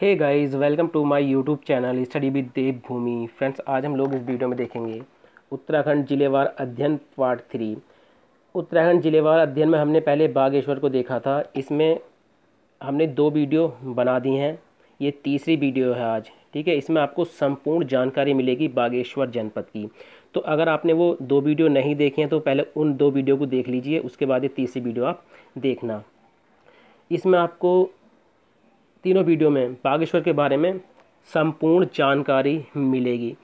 hey guys welcome to my YouTube channel study with Devbhoomi friends आज हम लोग इस वीडियो में देखेंगे उत्तराखंड जिलेवार अध्ययन पार्ट थ्री उत्तराखंड जिलेवार अध्ययन में हमने पहले बागेश्वर को देखा था इसमें हमने दो वीडियो बना दी हैं ये तीसरी वीडियो है आज ठीक है इसमें आपको संपूर्ण जानकारी मिलेगी बागेश्वर जनपद की तो अगर आपने वो दो वीडियो नहीं देखे हैं तो पहले उन दो वीडियो को देख लीजिए उसके बाद ये तीसरी वीडियो आप देखना इसमें आपको तीनों वीडियो में बागेश्वर के बारे में संपूर्ण जानकारी मिलेगी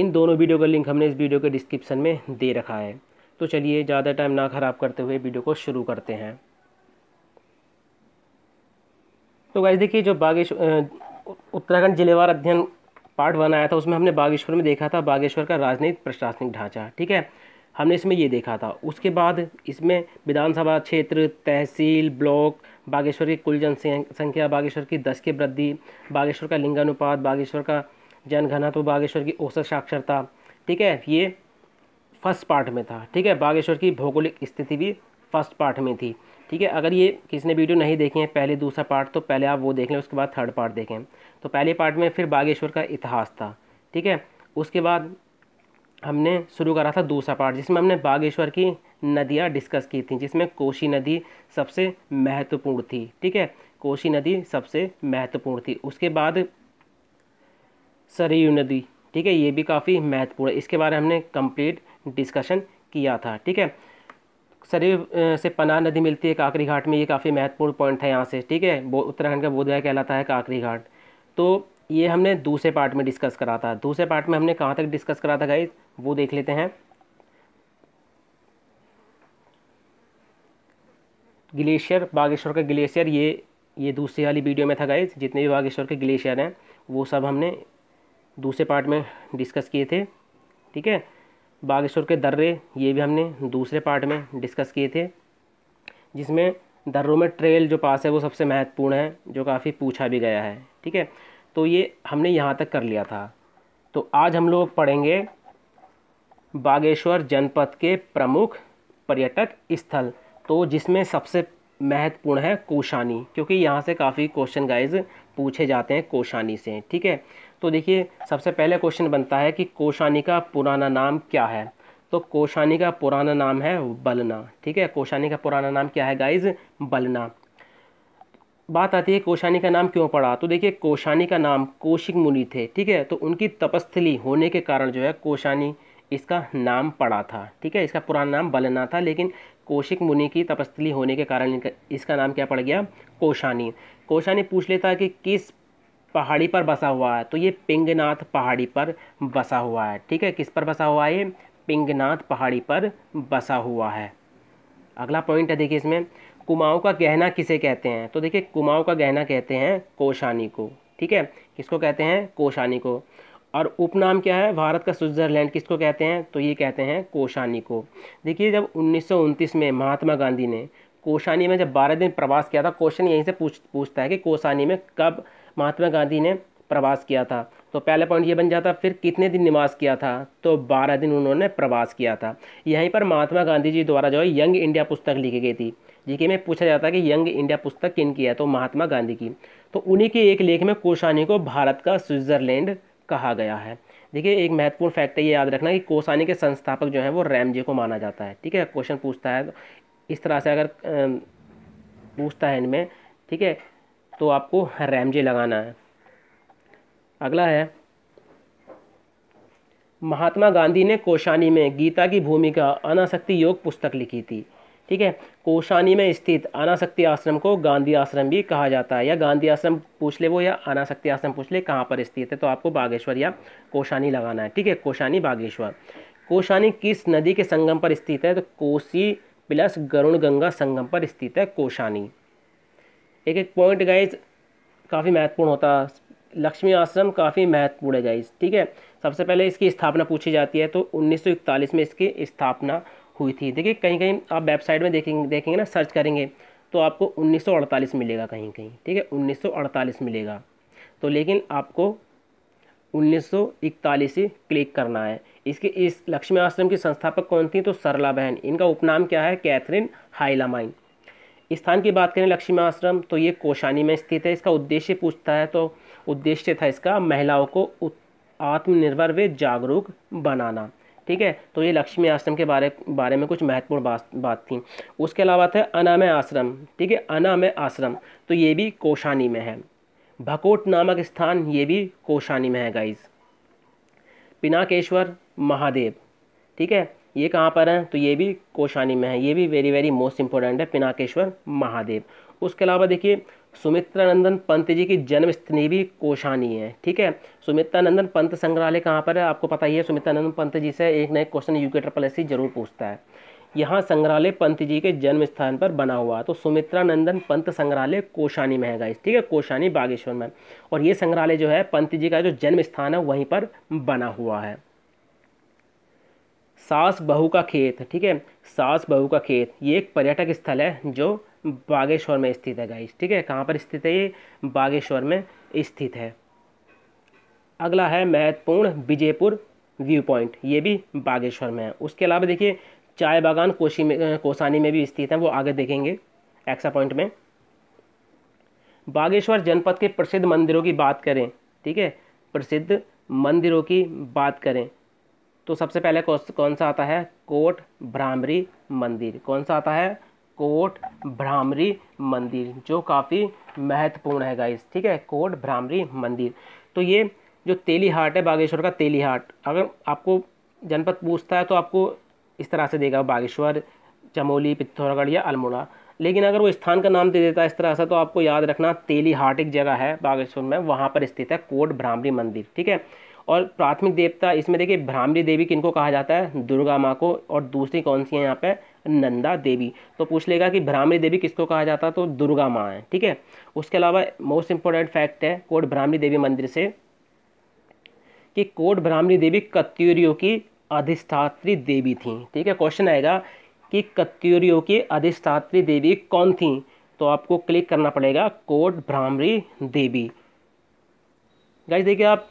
इन दोनों वीडियो का लिंक हमने इस वीडियो के डिस्क्रिप्शन में दे रखा है तो चलिए ज़्यादा टाइम ना ख़राब करते हुए वीडियो को शुरू करते हैं तो गाइज देखिए जो बागेश्वर उत्तराखंड जिलेवार अध्ययन पार्ट वन आया था उसमें हमने बागेश्वर में देखा था बागेश्वर का राजनीतिक प्रशासनिक ढांचा ठीक है हमने इसमें ये देखा था उसके बाद इसमें विधानसभा क्षेत्र तहसील ब्लॉक बागेश्वर की कुल जनसंख्या बागेश्वर की दस की वृद्धि बागेश्वर का लिंगानुपात बागेश्वर का जनघनत्व तो बागेश्वर की औसत साक्षरता ठीक है ये फर्स्ट पार्ट में था ठीक है बागेश्वर की भौगोलिक स्थिति भी फर्स्ट पार्ट में थी ठीक है अगर ये किसी ने वीडियो नहीं देखी है पहले दूसरा पार्ट तो पहले आप वो देख लें उसके बाद थर्ड पार्ट देखें तो पहले पार्ट में फिर बागेश्वर का इतिहास था ठीक है उसके बाद हमने शुरू करा था दूसरा पार्ट जिसमें हमने बागेश्वर की नदियाँ डिस्कस की थी जिसमें कोशी नदी सबसे महत्वपूर्ण थी ठीक है कोशी नदी सबसे महत्वपूर्ण थी उसके बाद सरयू नदी ठीक है ये भी काफ़ी महत्वपूर्ण है इसके बारे में हमने कंप्लीट डिस्कशन किया था ठीक है सरयू से पनार नदी मिलती है काकरी घाट में ये काफ़ी महत्वपूर्ण पॉइंट है यहाँ से ठीक है उत्तराखंड का बोधगया कहलाता है काकरी घाट तो ये हमने दूसरे पार्ट में डिस्कस करा था दूसरे पार्ट में हमने कहाँ तक डिस्कस करा था गाइज वो देख लेते हैं ग्लेशियर बागेश्वर का ग्लेशियर ये ये दूसरी वाली वीडियो में था गाइज जितने भी बागेश्वर के ग्लेशियर हैं वो सब हमने दूसरे पार्ट में डिस्कस किए थे ठीक है बागेश्वर के दर्रे ये भी हमने दूसरे पार्ट में डिस्कस किए थे जिसमें दर्रों में ट्रेल जो पास है वो सबसे महत्वपूर्ण है जो काफ़ी पूछा भी गया है ठीक है तो ये हमने यहाँ तक कर लिया था तो आज हम लोग पढ़ेंगे बागेश्वर जनपद के प्रमुख पर्यटक स्थल तो जिसमें सबसे महत्वपूर्ण है कोशानी क्योंकि यहाँ से काफ़ी क्वेश्चन गाइज पूछे जाते हैं कोशानी से ठीक है तो देखिए सबसे पहले क्वेश्चन बनता है कि कोशानी का पुराना नाम क्या है तो कोशानी का पुराना नाम है बलना ठीक है कोशानी का पुराना नाम क्या है गाइज बलना बात आती है कोशानी का नाम क्यों पड़ा तो देखिए कोशानी का नाम कोशिक मुनि थे ठीक है तो उनकी तपस्थली होने के कारण जो है कोशानी इसका नाम पड़ा था ठीक है इसका पुराना नाम बलना था लेकिन कोशिक मुनि की तपस्थली होने के कारण इसका नाम क्या पड़ गया कोशानी कोशानी पूछ लेता है कि किस पहाड़ी पर बसा हुआ है तो ये पिंगनाथ पहाड़ी पर बसा हुआ है ठीक है किस पर बसा हुआ है ये पिंगनाथ पहाड़ी पर बसा हुआ है अगला पॉइंट है देखिए इसमें कुमाऊँ का गहना किसे कहते हैं तो देखिए कुमाऊँ का गहना कहते हैं कोशानी को ठीक है किसको कहते हैं कोशानी को और उपनाम क्या है भारत का स्विट्ज़रलैंड किसको कहते हैं तो ये कहते हैं कोशानी को देखिए जब उन्नीस में महात्मा गांधी ने कोशानी में जब बारह दिन प्रवास किया था क्वेश्चन यहीं से पूछ पूछता है कि कोशानी में कब महात्मा गांधी ने प्रवास किया था तो पहला पॉइंट ये बन जाता फिर कितने दिन निवास किया था तो बारह दिन उन्होंने प्रवास किया था यहीं पर महात्मा गांधी जी द्वारा जो है यंग इंडिया पुस्तक लिखी गई थी जिसके में पूछा जाता है कि यंग इंडिया पुस्तक किन की है तो महात्मा गांधी की तो उन्हीं के एक लेख में कोशानी को भारत का स्विट्ज़रलैंड कहा गया है देखिए एक महत्वपूर्ण फैक्ट है ये याद रखना कि कोसानी के संस्थापक जो है वो रैमजे को माना जाता है ठीक है क्वेश्चन पूछता है तो इस तरह से अगर पूछता है इनमें ठीक है तो आपको रैमजे लगाना है अगला है महात्मा गांधी ने कोशानी में गीता की भूमिका अनासक्ति योग पुस्तक लिखी थी ठीक है कोशानी में स्थित अनाशक्ति आश्रम को गांधी आश्रम भी कहा जाता है या गांधी आश्रम पूछ ले वो या अनाशक्ति आश्रम पूछ ले कहाँ पर स्थित है तो आपको बागेश्वर या कोशानी लगाना है ठीक है कोशानी बागेश्वर कोशानी किस नदी के संगम पर स्थित है तो कोसी प्लस गरुण गंगा संगम पर स्थित है कोशानी एक एक पॉइंट गाइज काफ़ी महत्वपूर्ण होता है लक्ष्मी आश्रम काफ़ी महत्वपूर्ण है गाइज ठीक है सबसे पहले इसकी स्थापना पूछी जाती है तो 1941 में इसकी स्थापना हुई थी देखिए कहीं कहीं आप वेबसाइट में देखेंगे देखेंगे ना सर्च करेंगे तो आपको 1948 मिलेगा कहीं कहीं ठीक है 1948 मिलेगा तो लेकिन आपको 1941 से क्लिक करना है इसके इस लक्ष्मी आश्रम की संस्थापक कौन थी तो सरला बहन इनका उपनाम क्या है कैथरीन हाइलामाइन स्थान की बात करें लक्ष्मी आश्रम तो ये कोशानी में स्थित है इसका उद्देश्य पूछता है तो उद्देश्य था इसका महिलाओं को आत्मनिर्भर व जागरूक बनाना ठीक है तो ये लक्ष्मी आश्रम के बारे बारे में कुछ महत्वपूर्ण बात बात थी उसके अलावा था अनामय आश्रम ठीक है अनामय आश्रम तो ये भी कोशानी में है भकोट नामक स्थान ये भी कोशानी में है गाइज पिनाकेश्वर महादेव ठीक है ये कहाँ पर है तो ये भी कोशानी में है ये भी वेरी वेरी मोस्ट इंपॉर्टेंट है पिनाकेश्वर महादेव उसके अलावा देखिए सुमित्रानंदन पंत जी की जन्म स्थली भी कोशानी है ठीक है सुमित्रानंदन पंत संग्रहालय कहाँ पर है आपको पता ही है सुमित्रानंदन पंत जी से एक नए क्वेश्चन के ट्रपल एस जरूर पूछता है यहाँ संग्रहालय पंत जी के जन्म स्थान पर बना हुआ तो सुमित्रानंदन पंत संग्रहालय कोशानी में है गाइस ठीक है कोशानी बागेश्वर में और ये संग्रहालय जो है पंत जी का जो जन्म स्थान है वहीं पर बना हुआ है सास बहू का खेत ठीक है सास बहू का खेत ये एक पर्यटक स्थल है जो बागेश्वर में स्थित है गाइस ठीक है कहाँ पर स्थित है ये बागेश्वर में स्थित है अगला है महत्वपूर्ण विजयपुर व्यू पॉइंट ये भी बागेश्वर में है उसके अलावा देखिए चाय बागान कोशी में कोसानी में भी स्थित है वो आगे देखेंगे एक्सा पॉइंट में बागेश्वर जनपद के प्रसिद्ध मंदिरों की बात करें ठीक है प्रसिद्ध मंदिरों की बात करें तो सबसे पहले कौन सा आता है कोट भ्रामरी मंदिर कौन सा आता है कोट भ्रामरी मंदिर जो काफ़ी महत्वपूर्ण है गाइस ठीक है कोट भ्रामरी मंदिर तो ये जो तेली हाट है बागेश्वर का तेली हाट अगर आपको जनपद पूछता है तो आपको इस तरह से देगा बागेश्वर चमोली पिथौरागढ़ या अल्मोड़ा लेकिन अगर वो स्थान का नाम दे देता है इस तरह से तो आपको याद रखना तेली हाट एक जगह है बागेश्वर में वहाँ पर स्थित है कोट भ्रामरी मंदिर ठीक है और प्राथमिक देवता इसमें देखिए भ्रामरी देवी किनको कहा जाता है दुर्गा माँ को और दूसरी कौन सी है यहाँ पर नंदा देवी तो पूछ लेगा कि भ्रामरी देवी किसको कहा जाता है तो दुर्गा माँ है ठीक है उसके अलावा मोस्ट इंपॉर्टेंट फैक्ट है कोट भ्रामरी देवी मंदिर से कि कोट भ्रामरी देवी कत्यूरियों की अधिष्ठात्री देवी थी ठीक है क्वेश्चन आएगा कि कत्यूरियों की अधिष्ठात्री देवी कौन थी तो आपको क्लिक करना पड़ेगा कोट भ्रामरी देवी गाइस देखिए आप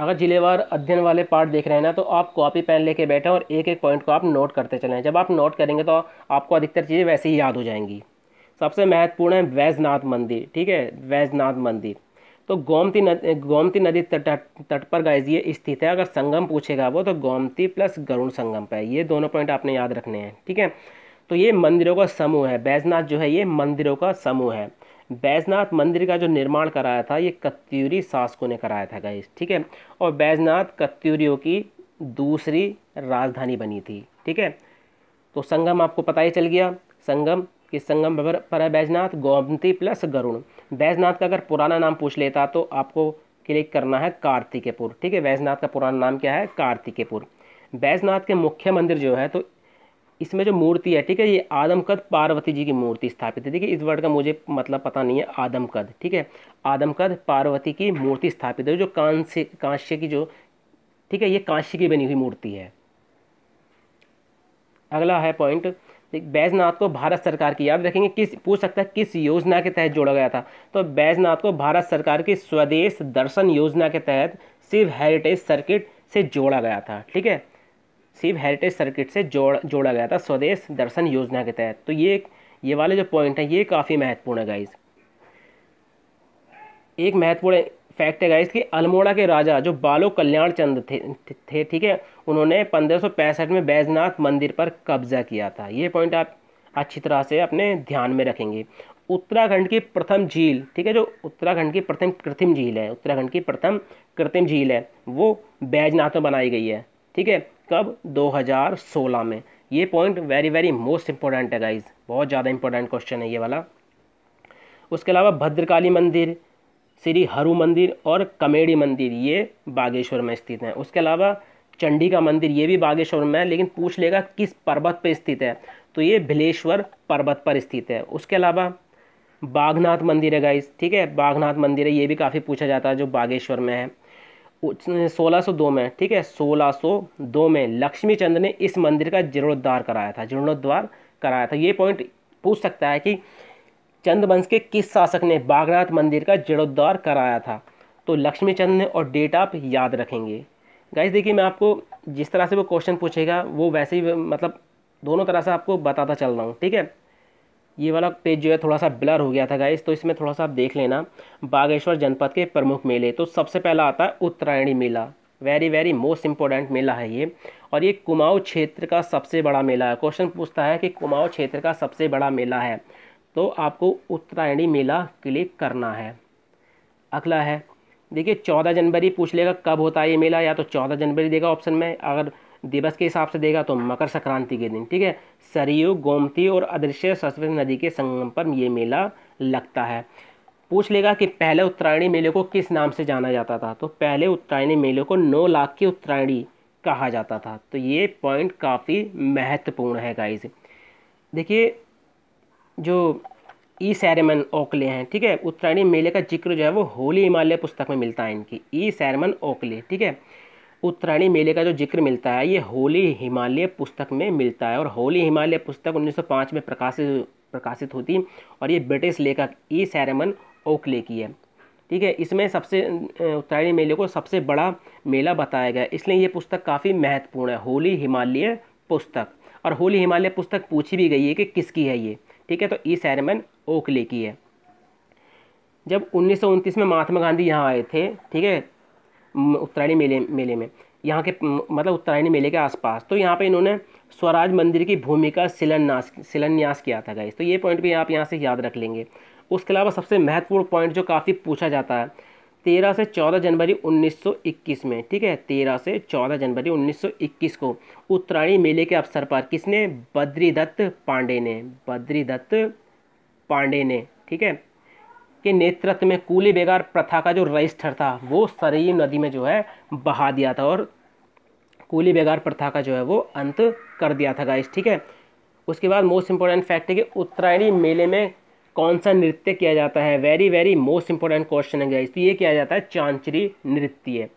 अगर जिलेवार अध्ययन वाले पार्ट देख रहे हैं ना तो आप कॉपी पेन लेके बैठें और एक एक पॉइंट को आप नोट करते चलें जब आप नोट करेंगे तो आपको अधिकतर चीज़ें वैसे ही याद हो जाएंगी सबसे महत्वपूर्ण है वैजनाथ मंदिर ठीक है वैजनाथ मंदिर तो गोमती नदी गोमती नदी तट तट पर गाइज ये स्थित है अगर संगम पूछेगा वो तो गोमती प्लस गरुण संगम पर ये दोनों पॉइंट आपने याद रखने हैं ठीक है तो ये मंदिरों का समूह है बैजनाथ जो है ये मंदिरों का समूह है बैजनाथ मंदिर का जो निर्माण कराया था ये कत्यूरी शासकों ने कराया था गाइस ठीक है और बैजनाथ कत्यूरियों की दूसरी राजधानी बनी थी ठीक है तो संगम आपको पता ही चल गया संगम कि संगम पर है बैजनाथ गोमती प्लस गरुण बैजनाथ का अगर पुराना नाम पूछ लेता तो आपको क्लिक करना है कार्तिकेपुर ठीक है बैजनाथ का पुराना नाम क्या है कार्तिकेपुर बैजनाथ के मुख्य मंदिर जो है तो इसमें जो मूर्ति है ठीक है ये आदमकद पार्वती जी की मूर्ति स्थापित है देखिए इस वर्ड का मुझे मतलब पता नहीं है आदमकद ठीक है आदमकद पार्वती की मूर्ति स्थापित है जो कांस्य कांस्य की जो ठीक है ये कांस्य की बनी हुई मूर्ति है अगला है पॉइंट बैजनाथ को भारत सरकार की याद रखेंगे किस पूछ सकता है किस योजना के तहत जोड़ा गया था तो बैजनाथ को भारत सरकार की स्वदेश दर्शन योजना के तहत शिव हेरिटेज सर्किट से जोड़ा गया था ठीक है शिव हेरिटेज सर्किट से जोड़ जोड़ा गया था स्वदेश दर्शन योजना के तहत तो ये ये वाले जो पॉइंट हैं ये काफ़ी महत्वपूर्ण है गाइज एक महत्वपूर्ण फैक्ट है गाइज कि अल्मोड़ा के राजा जो बालो कल्याण चंद थे थे ठीक है उन्होंने पंद्रह में बैजनाथ मंदिर पर कब्जा किया था ये पॉइंट आप अच्छी तरह से अपने ध्यान में रखेंगे उत्तराखंड की प्रथम झील ठीक है जो उत्तराखंड की प्रथम कृत्रिम झील है उत्तराखंड की प्रथम कृत्रिम झील है वो बैजनाथ में बनाई गई है ठीक है कब 2016 में ये point very very most important है गाइज बहुत ज़्यादा इंपॉर्टेंट क्वेश्चन है ये वाला उसके अलावा भद्रकाली मंदिर श्री हरु मंदिर और कमेडी मंदिर ये बागेश्वर में स्थित हैं उसके अलावा चंडी का मंदिर ये भी बागेश्वर में है लेकिन पूछ लेगा किस पर्वत पर स्थित है तो ये भिलेश्वर पर्वत पर स्थित है उसके अलावा बागनाथ मंदिर है गाइस ठीक है बागनाथ मंदिर है ये भी काफ़ी पूछा जाता है जो बागेश्वर में है 1602 में ठीक है 1602 में लक्ष्मी चंद ने इस मंदिर का जीर्णोद्वार कराया था जीर्णोद्वार कराया था ये पॉइंट पूछ सकता है कि चंद वंश के किस शासक ने बागनाथ मंदिर का जीर्णोद्वार कराया था तो लक्ष्मी चंद ने और डेट आप याद रखेंगे गाइज देखिए मैं आपको जिस तरह से वो क्वेश्चन पूछेगा वो वैसे ही मतलब दोनों तरह से आपको बताता चल रहा हूँ ठीक है ये वाला पेज जो है थोड़ा सा ब्लर हो गया था गाइस तो इसमें थोड़ा सा आप देख लेना बागेश्वर जनपद के प्रमुख मेले तो सबसे पहला आता है उत्तरायणी मेला वेरी वेरी मोस्ट इंपॉर्टेंट मेला है ये और ये कुमाऊँ क्षेत्र का सबसे बड़ा मेला है क्वेश्चन पूछता है कि कुमाऊँ क्षेत्र का सबसे बड़ा मेला है तो आपको उत्तरायणी मेला क्लिक करना है अगला है देखिए चौदह जनवरी पूछ लेगा कब होता है ये मेला या तो चौदह जनवरी देगा ऑप्शन में अगर दिवस के हिसाब से देगा तो मकर संक्रांति के दिन ठीक है सरयू गोमती और अदृश्य सरस्वती नदी के संगम पर ये मेला लगता है पूछ लेगा कि पहले उत्तरायणी मेले को किस नाम से जाना जाता था तो पहले उत्तरायणी मेले को नौ लाख की उत्तरायणी कहा जाता था तो ये पॉइंट काफ़ी महत्वपूर्ण है गाइज देखिए जो ई सैरमन ओकले हैं ठीक है उत्तरायणी मेले का जिक्र जो है वो होली हिमालय पुस्तक में मिलता है इनकी ई सैरमन ओकले ठीक है उत्तरायणी मेले का जो जिक्र मिलता है ये होली हिमालय पुस्तक में मिलता है और होली हिमालय पुस्तक 1905 में प्रकाशित प्रकाशित होती और ये ब्रिटिश लेखक ई सैरमन ओकले की है ठीक है इसमें सबसे उत्तरायणी मेले को सबसे बड़ा मेला बताया गया इसलिए ये पुस्तक काफ़ी महत्वपूर्ण है होली हिमालय पुस्तक और होली हिमालय पुस्तक पूछी भी गई है कि किसकी है ये ठीक है तो ई सैरमन ओकले की है जब उन्नीस में महात्मा गांधी यहाँ आए थे ठीक है उत्तरायणी मेले मेले में यहाँ के मतलब उत्तरायणी मेले के आसपास तो यहाँ पे इन्होंने स्वराज मंदिर की भूमि का शिलान्यास शिलान्यास किया था गाइस तो ये पॉइंट भी आप यहाँ से याद रख लेंगे उसके अलावा सबसे महत्वपूर्ण पॉइंट जो काफ़ी पूछा जाता है तेरह से चौदह जनवरी 1921 में ठीक है तेरह से चौदह जनवरी 1921 को उत्तरायणी मेले के अवसर पर किसने बद्रीदत्त पांडे ने बद्रीदत्त पांडे ने ठीक है के नेतृत्व में कूली बेगार प्रथा का जो रजिस्टर था वो सरयू नदी में जो है बहा दिया था और कूली बेगार प्रथा का जो है वो अंत कर दिया था गाइस ठीक है उसके बाद मोस्ट इंपॉर्टेंट फैक्ट है कि उत्तरायणी मेले में कौन सा नृत्य किया जाता है very very most important question है गाइस तो ये किया जाता है चांचरी नृत्य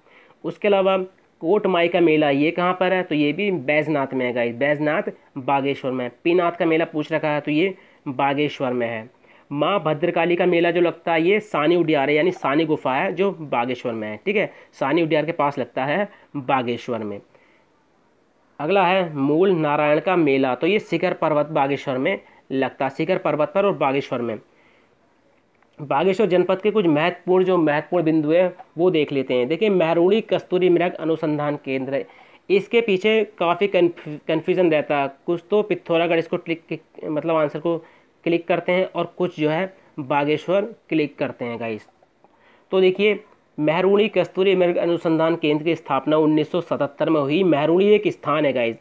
उसके अलावा कोट माई का मेला ये कहाँ पर है तो ये भी बैजनाथ में है गाइस बैजनाथ बागेश्वर में पीनाथ का मेला पूछ रखा है तो ये बागेश्वर में है माँ भद्रकाली का मेला जो लगता है ये सानी उडियार है यानी सानी गुफा है जो बागेश्वर में है ठीक है सानी उडियार के पास लगता है बागेश्वर में अगला है मूल नारायण का मेला तो ये शिखर पर्वत बागेश्वर में लगता है शिखर पर्वत पर और बागेश्वर में बागेश्वर जनपद के कुछ महत्वपूर्ण जो महत्वपूर्ण बिंदु है वो देख लेते हैं देखिए महरूड़ी कस्तूरी मृग अनुसंधान केंद्र इसके पीछे काफ़ी कन्फ्यूज़न रहता है कुछ तो पिथौरागढ़ इसको ट्रिक मतलब आंसर को क्लिक करते हैं और कुछ जो है बागेश्वर क्लिक करते हैं गाइस तो देखिए मेहरूणी कस्तूरी मृग अनुसंधान केंद्र की स्थापना 1977 में हुई मेहरूणी एक स्थान है गाइस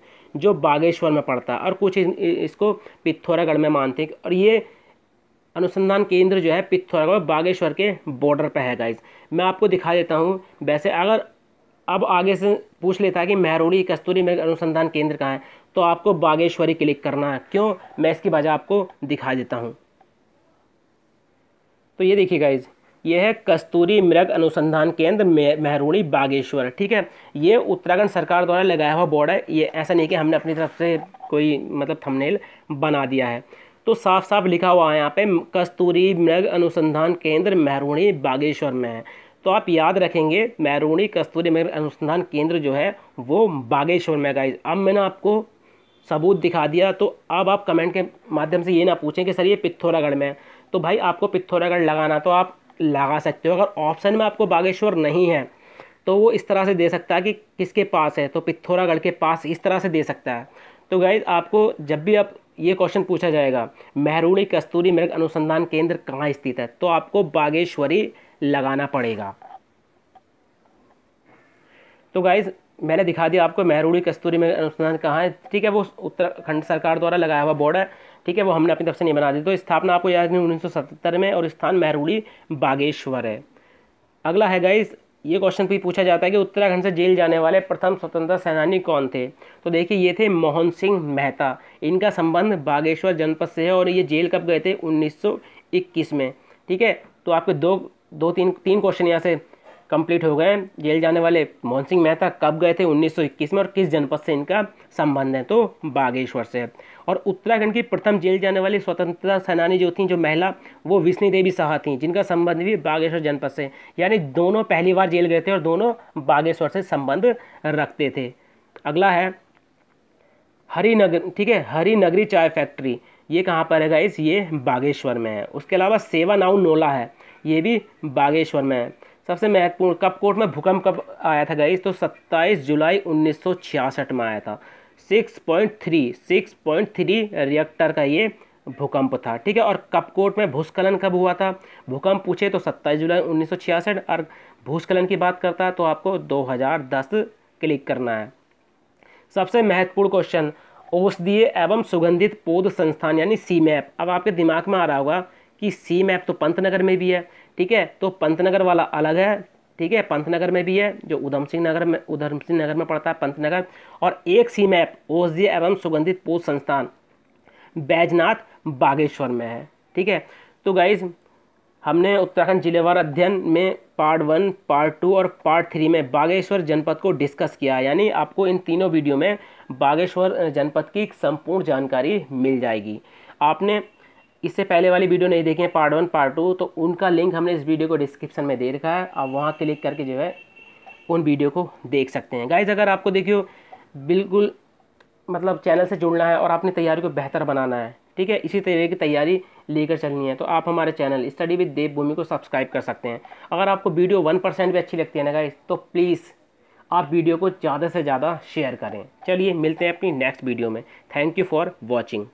जो बागेश्वर में पड़ता है और कुछ इसको पिथौरागढ़ में मानते हैं और ये अनुसंधान केंद्र जो है पिथौरागढ़ बागेश्वर के बॉर्डर पर है गाइज मैं आपको दिखा देता हूँ वैसे अगर अब आगे से पूछ लेता है कि मेहरूणी कस्तूरी मृग अनुसंधान केंद्र कहाँ है तो आपको बागेश्वरी क्लिक करना है क्यों मैं इसकी वजह आपको दिखा देता हूँ तो ये देखिए गाइज ये है कस्तूरी मृग अनुसंधान केंद्र मेहरूणी बागेश्वर ठीक है ये उत्तराखंड सरकार द्वारा लगाया हुआ बोर्ड है ये ऐसा नहीं कि हमने अपनी तरफ से कोई मतलब थंबनेल बना दिया है तो साफ साफ लिखा हुआ है यहाँ पे कस्तूरी मृग अनुसंधान केंद्र मेहरूणी बागेश्वर में है तो आप याद रखेंगे मेहरूणी कस्तूरी मृग अनुसंधान केंद्र जो है वो बागेश्वर में गाइज अब मैंने आपको सबूत दिखा दिया तो अब आप कमेंट के माध्यम से ये ना पूछें कि सर ये पिथौरागढ़ में है तो भाई आपको पिथौरागढ़ लगाना तो आप लगा सकते हो अगर ऑप्शन में आपको बागेश्वर नहीं है तो वो इस तरह से दे सकता है कि किसके पास है तो पिथौरागढ़ के पास इस तरह से दे सकता है तो गाइज आपको जब भी आप ये क्वेश्चन पूछा जाएगा मेहरूणी कस्तूरी मृग अनुसंधान केंद्र कहाँ स्थित है तो आपको बागेश्वरी लगाना पड़ेगा तो गाइज मैंने दिखा दिया आपको मेहरूड़ी कस्तूरी में अनुसंधान कहाँ है ठीक है वो उत्तराखंड सरकार द्वारा लगाया हुआ बॉर्डर ठीक है वो हमने अपनी तरफ से नहीं बना दी तो स्थापना आपको याद नहीं उन्नीस में और स्थान मेहरूड़ी बागेश्वर है अगला है गाइस ये क्वेश्चन भी पूछा जाता है कि उत्तराखंड से जेल जाने वाले प्रथम स्वतंत्रता सेनानी कौन थे तो देखिए ये थे मोहन सिंह मेहता इनका संबंध बागेश्वर जनपद से है और ये जेल कब गए थे 1921 में ठीक है तो आपके दो दो तीन तीन क्वेश्चन यहाँ से कंप्लीट हो गए जेल जाने वाले मोहन सिंह मेहता कब गए थे 1921 में और किस जनपद से इनका संबंध है तो बागेश्वर से और उत्तराखंड की प्रथम जेल जाने वाली स्वतंत्रता सेनानी जो थी जो महिला वो विष्णु देवी साहा थी जिनका संबंध भी बागेश्वर जनपद से यानी दोनों पहली बार जेल गए थे और दोनों बागेश्वर से संबंध रखते थे अगला है हरिनगर ठीक है हरिनगरी चाय फैक्ट्री ये कहाँ पर है इस ये बागेश्वर में है उसके अलावा सेवा नाउ नोला है ये भी बागेश्वर में है सबसे महत्वपूर्ण कप कोर्ट में भूकंप कब आया था गाइस तो 27 जुलाई 1966 में आया था 6.3 6.3 रिएक्टर का ये भूकंप था ठीक है और कप कोर्ट में भूस्खलन कब हुआ था भूकंप पूछे तो 27 जुलाई 1966 और भूस्खलन की बात करता है तो आपको 2010 क्लिक करना है सबसे महत्वपूर्ण क्वेश्चन औषधीय एवं सुगंधित पौध संस्थान यानी सी मैप अब आपके दिमाग में आ रहा होगा कि सी मैप तो पंतनगर में भी है ठीक है तो पंतनगर वाला अलग है ठीक है पंतनगर में भी है जो उधम सिंह नगर में उधम सिंह नगर में पड़ता है पंतनगर और एक सी मैप ओजे एवं सुगंधित पोष संस्थान बैजनाथ बागेश्वर में है ठीक है तो गाइज हमने उत्तराखंड जिलेवार अध्ययन में पार्ट वन पार्ट टू और पार्ट थ्री में बागेश्वर जनपद को डिस्कस किया यानी आपको इन तीनों वीडियो में बागेश्वर जनपद की संपूर्ण जानकारी मिल जाएगी आपने इससे पहले वाली वीडियो नहीं हैं पार्ट वन पार्ट टू तो उनका लिंक हमने इस वीडियो को डिस्क्रिप्शन में दे रखा है आप वहाँ क्लिक करके जो है उन वीडियो को देख सकते हैं गाइज अगर आपको देखियो बिल्कुल मतलब चैनल से जुड़ना है और अपनी तैयारी को बेहतर बनाना है ठीक है इसी तरह की तैयारी लेकर चलनी है तो आप हमारे चैनल स्टडी विद देवभूमि को सब्सक्राइब कर सकते हैं अगर आपको वीडियो वन परसेंट भी अच्छी लगती है ना गाइज तो प्लीज़ आप वीडियो को ज़्यादा से ज़्यादा शेयर करें चलिए मिलते हैं अपनी नेक्स्ट वीडियो में थैंक यू फॉर वॉचिंग